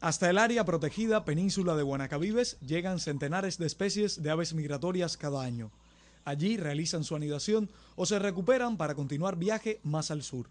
Hasta el área protegida península de Guanacabibes llegan centenares de especies de aves migratorias cada año. Allí realizan su anidación o se recuperan para continuar viaje más al sur.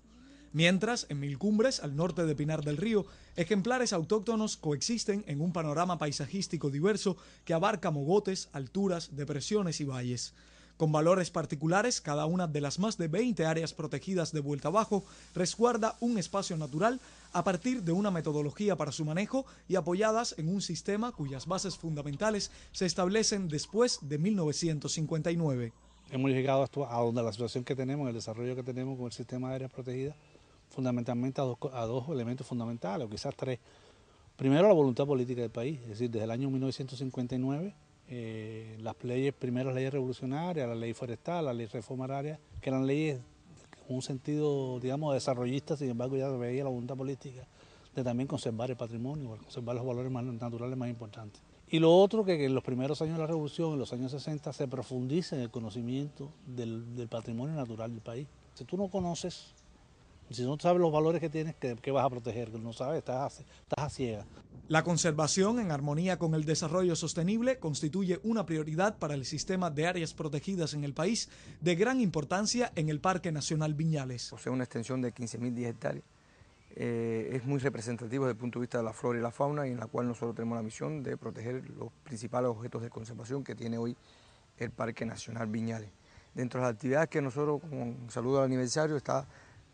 Mientras, en Mil Cumbres, al norte de Pinar del Río, ejemplares autóctonos coexisten en un panorama paisajístico diverso que abarca mogotes, alturas, depresiones y valles con valores particulares, cada una de las más de 20 áreas protegidas de Vuelta Abajo resguarda un espacio natural a partir de una metodología para su manejo y apoyadas en un sistema cuyas bases fundamentales se establecen después de 1959. Hemos llegado a donde la situación que tenemos, el desarrollo que tenemos con el sistema de áreas protegidas, fundamentalmente a dos, a dos elementos fundamentales, o quizás tres. Primero, la voluntad política del país, es decir, desde el año 1959 eh, las leyes, primeras leyes revolucionarias, la ley forestal, la ley reforma agraria, que eran leyes con un sentido, digamos, desarrollista, sin embargo ya veía la voluntad política de también conservar el patrimonio, conservar los valores naturales más importantes. Y lo otro, que en los primeros años de la revolución, en los años 60, se profundiza en el conocimiento del, del patrimonio natural del país. Si tú no conoces si no sabes los valores que tienes, ¿qué, vas a proteger? No sabes, estás, a ciega. La conservación en armonía con el desarrollo sostenible constituye una prioridad para el sistema de áreas protegidas en el país de gran importancia en el Parque Nacional Viñales. sea, una extensión de 15.010 hectáreas. Eh, es muy representativo desde el punto de vista de la flora y la fauna y en la cual nosotros tenemos la misión de proteger los principales objetos de conservación que tiene hoy el Parque Nacional Viñales. Dentro de las actividades que nosotros, como saludo al aniversario, está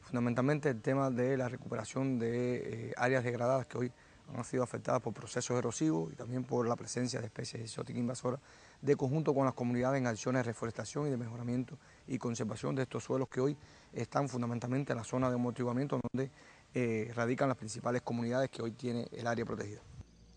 fundamentalmente el tema de la recuperación de eh, áreas degradadas que hoy han sido afectadas por procesos erosivos y también por la presencia de especies exóticas invasoras, de conjunto con las comunidades en acciones de reforestación y de mejoramiento y conservación de estos suelos que hoy están fundamentalmente en la zona de amortiguamiento donde eh, radican las principales comunidades que hoy tiene el área protegida.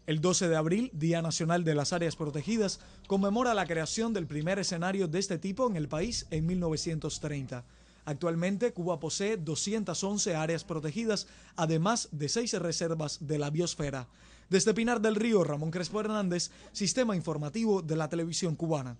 El 12 de abril, Día Nacional de las Áreas Protegidas, conmemora la creación del primer escenario de este tipo en el país en 1930. Actualmente, Cuba posee 211 áreas protegidas, además de seis reservas de la biosfera. Desde Pinar del Río, Ramón Crespo Hernández, Sistema Informativo de la Televisión Cubana.